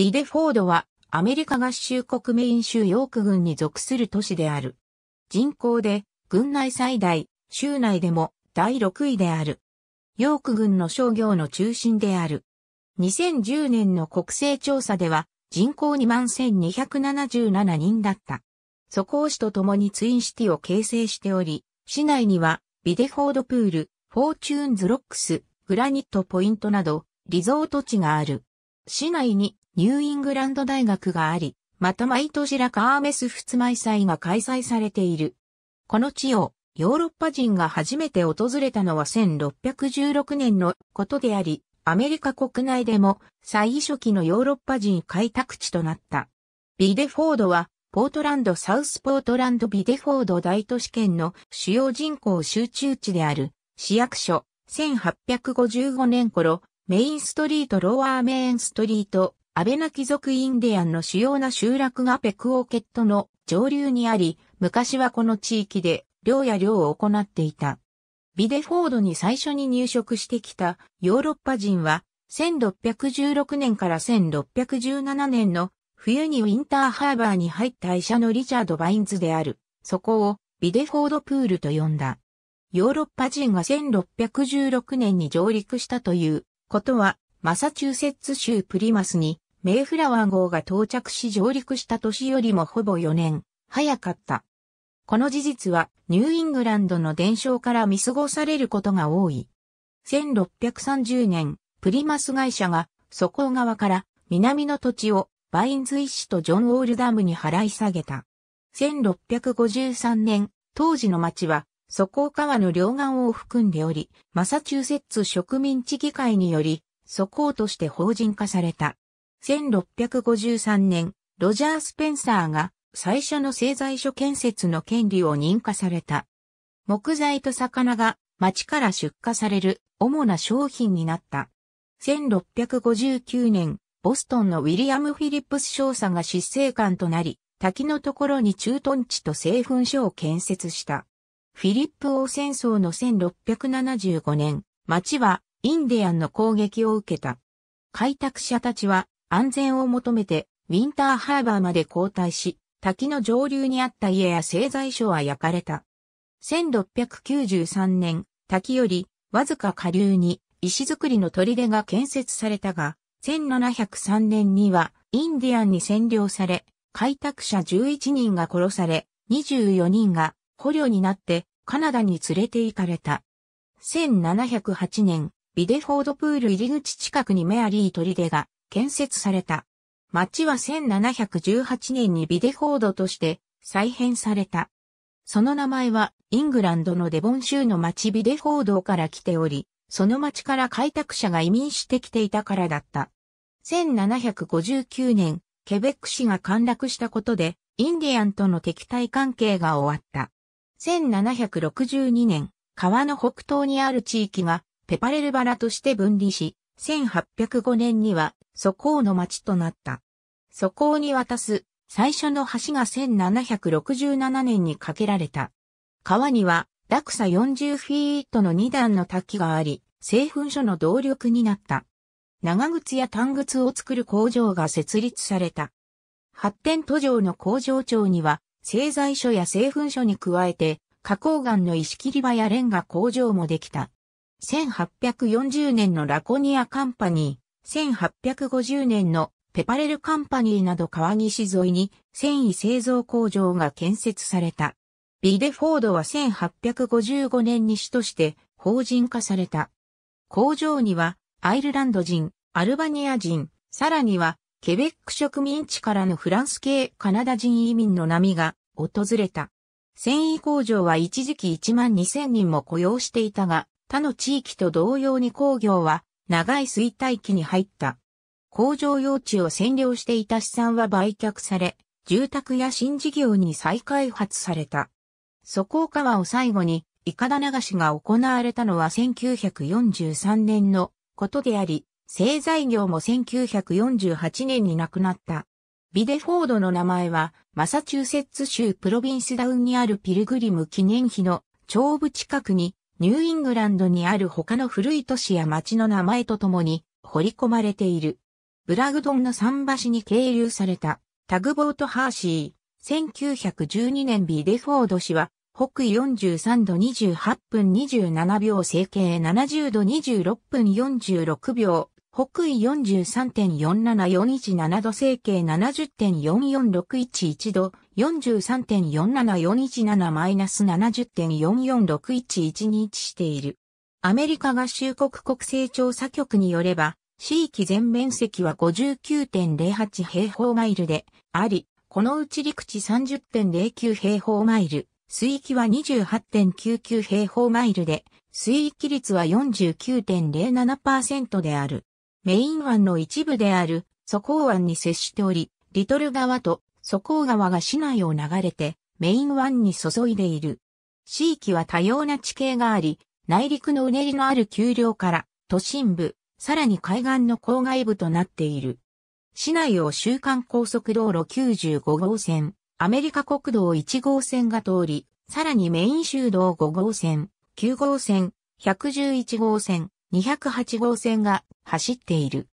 ビデフォードはアメリカ合衆国メイン州ヨーク郡に属する都市である。人口で郡内最大、州内でも第6位である。ヨーク郡の商業の中心である。2010年の国勢調査では人口2万1277人だった。そこを市と共にツインシティを形成しており、市内にはビデフォードプール、フォーチューンズロックス、グラニットポイントなどリゾート地がある。市内にニューイングランド大学があり、また毎年ラカーメス仏舞祭が開催されている。この地をヨーロッパ人が初めて訪れたのは1616年のことであり、アメリカ国内でも最初期のヨーロッパ人開拓地となった。ビデフォードは、ポートランドサウスポートランドビデフォード大都市圏の主要人口集中地である市役所1855年頃メインストリートロワーメインストリートアベナ貴族インディアンの主要な集落がペクオーケットの上流にあり、昔はこの地域で漁や漁を行っていた。ビデフォードに最初に入植してきたヨーロッパ人は、1616年から1617年の冬にウィンターハーバーに入った医者のリチャード・バインズである。そこをビデフォードプールと呼んだ。ヨーロッパ人が1616年に上陸したということはマサチューセッツ州プリマスにメイフラワー号が到着し上陸した年よりもほぼ4年早かった。この事実はニューイングランドの伝承から見過ごされることが多い。1630年、プリマス会社がそこ側から南の土地をバインズ一市とジョン・ウォールダムに払い下げた。1653年、当時の町はそこ川の両岸を含んでおり、マサチューセッツ植民地議会により素行として法人化された。1653年、ロジャー・スペンサーが最初の製材所建設の権利を認可された。木材と魚が町から出荷される主な商品になった。1659年、ボストンのウィリアム・フィリップス少佐が執政官となり、滝のところに駐屯地と製粉所を建設した。フィリップ王戦争の1675年、町はインディアンの攻撃を受けた。開拓者たちは安全を求めてウィンターハーバーまで交代し、滝の上流にあった家や製材所は焼かれた。1693年、滝よりわずか下流に石造りの砦が建設されたが、1703年にはインディアンに占領され、開拓者11人が殺され、24人が捕虜になってカナダに連れて行かれた。1708年、ビデフォードプール入り口近くにメアリー砦が建設された。町は1718年にビデフォードとして再編された。その名前はイングランドのデボン州の町ビデフォードから来ており、その町から開拓者が移民してきていたからだった。1759年、ケベック市が陥落したことで、インディアンとの敵対関係が終わった。1762年、川の北東にある地域がペパレルバラとして分離し、1805年には、蘇港の町となった。蘇港に渡す、最初の橋が1767年に架けられた。川には、落差40フィートの2段の滝があり、製粉所の動力になった。長靴や短靴を作る工場が設立された。発展途上の工場長には、製材所や製粉所に加えて、加工岩の石切り場やレンガ工場もできた。1840年のラコニアカンパニー、1850年のペパレルカンパニーなど川岸沿いに繊維製造工場が建設された。ビデフォードは1855年に主として法人化された。工場にはアイルランド人、アルバニア人、さらにはケベック植民地からのフランス系カナダ人移民の波が訪れた。繊維工場は一時期1万2000人も雇用していたが、他の地域と同様に工業は長い衰退期に入った。工場用地を占領していた資産は売却され、住宅や新事業に再開発された。こを川を最後に、いかだ流しが行われたのは1943年のことであり、製材業も1948年に亡くなった。ビデフォードの名前は、マサチューセッツ州プロビンスダウンにあるピルグリム記念碑の長部近くにニューイングランドにある他の古い都市や町の名前とともに掘り込まれている。ブラグドンの桟橋に経由されたタグボートハーシー。1912年ビデフォード氏は北緯43度28分27秒整形70度26分46秒北緯43.47417度整形70.44611度4 3 4 7 4 1 7 7 0 4 4 6 1 1 2置している。アメリカ合衆国国勢調査局によれば、地域全面積は59.08平方マイルであり、このうち陸地30.09平方マイル、水域は28.99平方マイルで、水域率は49.07%である。メイン湾の一部である、ソ港湾に接しており、リトル川と蘇江川が市内を流れてメイン湾に注いでいる。地域は多様な地形があり、内陸のうねりのある丘陵から都心部、さらに海岸の郊外部となっている。市内を週間高速道路95号線、アメリカ国道1号線が通り、さらにメイン州道5号線、9号線、111号線、208号線が走っている。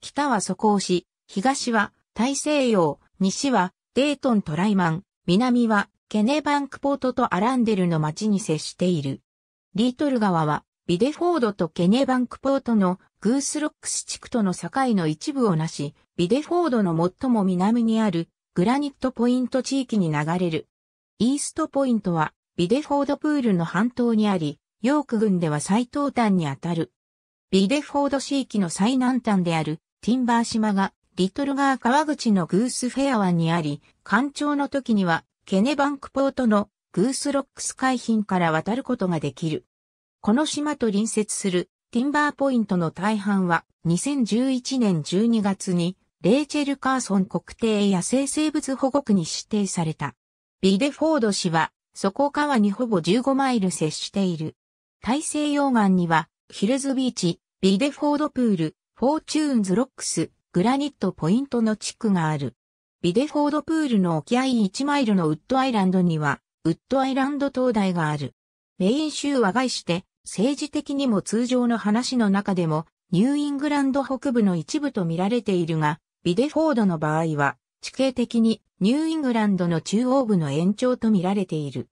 北は底江し、東は大西洋、西はデートントライマン、南はケネバンクポートとアランデルの町に接している。リートル川はビデフォードとケネバンクポートのグースロックス地区との境の一部をなし、ビデフォードの最も南にあるグラニットポイント地域に流れる。イーストポイントはビデフォードプールの半島にあり、ヨーク郡では最東端にあたる。ビデフォード地域の最南端であるティンバー島がリトル川川口のグースフェア湾にあり、干潮の時にはケネバンクポートのグースロックス海浜から渡ることができる。この島と隣接するティンバーポイントの大半は2011年12月にレイチェル・カーソン国定野生生物保護区に指定された。ビデフォード市は、そこ川にほぼ15マイル接している。大西洋岸には、ヒルズビーチ、ビデフォードプール、フォーチューンズロックス、グラニットポイントの地区がある。ビデフォードプールの沖合1マイルのウッドアイランドには、ウッドアイランド灯台がある。メイン州は外して、政治的にも通常の話の中でも、ニューイングランド北部の一部と見られているが、ビデフォードの場合は、地形的にニューイングランドの中央部の延長と見られている。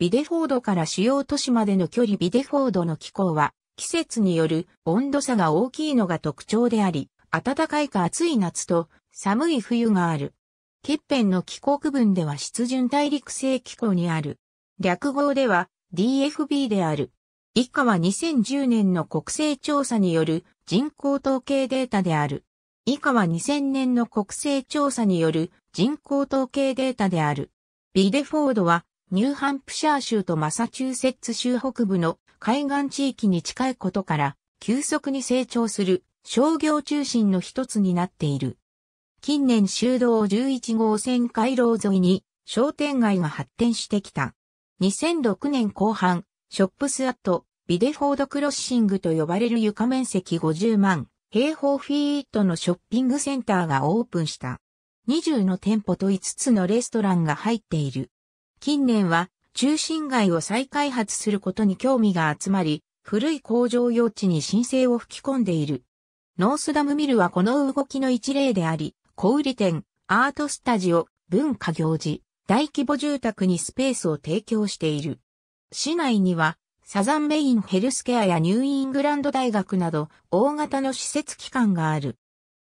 ビデフォードから主要都市までの距離ビデフォードの気候は、季節による温度差が大きいのが特徴であり、暖かいか暑い夏と寒い冬がある。欠片の気候区分では湿潤大陸性気候にある。略号では DFB である。以下は2010年の国勢調査による人口統計データである。以下は2000年の国勢調査による人口統計データである。ビデフォードはニューハンプシャー州とマサチューセッツ州北部の海岸地域に近いことから急速に成長する商業中心の一つになっている。近年修道11号線回廊沿いに商店街が発展してきた。2006年後半、ショップスアット、ビデフォードクロッシングと呼ばれる床面積50万平方フィートのショッピングセンターがオープンした。20の店舗と5つのレストランが入っている。近年は中心街を再開発することに興味が集まり、古い工場用地に申請を吹き込んでいる。ノースダムミルはこの動きの一例であり、小売店、アートスタジオ、文化行事、大規模住宅にスペースを提供している。市内には、サザンメインヘルスケアやニューイングランド大学など、大型の施設機関がある。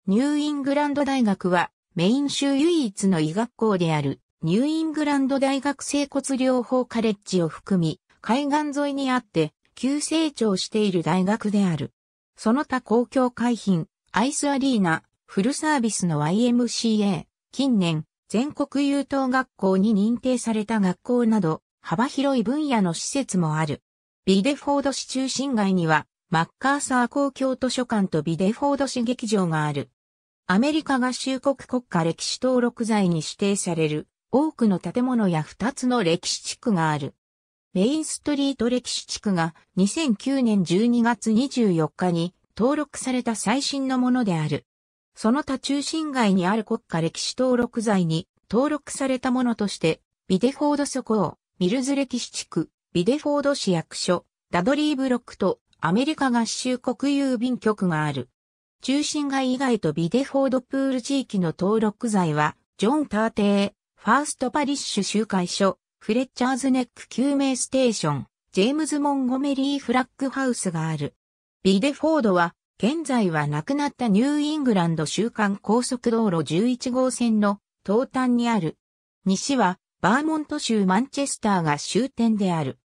ニューイングランド大学は、メイン州唯一の医学校である、ニューイングランド大学生骨療法カレッジを含み、海岸沿いにあって、急成長している大学である。その他公共海浜、アイスアリーナ、フルサービスの YMCA、近年、全国優等学校に認定された学校など、幅広い分野の施設もある。ビデフォード市中心街には、マッカーサー公共図書館とビデフォード市劇場がある。アメリカ合衆国国家歴史登録財に指定される多くの建物や2つの歴史地区がある。メインストリート歴史地区が2009年12月24日に登録された最新のものである。その他中心街にある国家歴史登録財に登録されたものとして、ビデフォード諸港、ミルズ歴史地区、ビデフォード市役所、ダドリーブロックとアメリカ合衆国郵便局がある。中心街以外とビデフォードプール地域の登録財は、ジョン・ターテー、ファーストパリッシュ集会所、フレッチャーズネック救命ステーション、ジェームズ・モンゴメリー・フラッグハウスがある。ビデフォードは、現在は亡くなったニューイングランド週間高速道路11号線の東端にある。西は、バーモント州マンチェスターが終点である。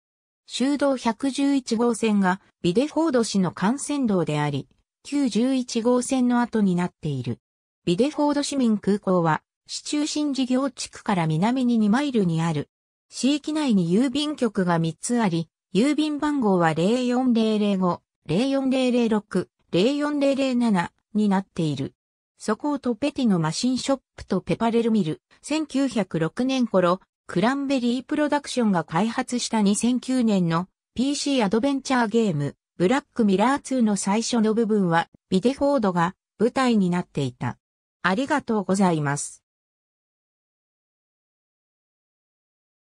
州道111号線がビデフォード市の幹線道であり、旧11号線の後になっている。ビデフォード市民空港は、市中心事業地区から南に2マイルにある市域内に郵便局が3つあり、郵便番号は04005、04006、04007になっている。ソコートペティのマシンショップとペパレルミル、1906年頃、クランベリープロダクションが開発した2009年の PC アドベンチャーゲーム、ブラックミラー2の最初の部分は、ビデフォードが舞台になっていた。ありがとうございます。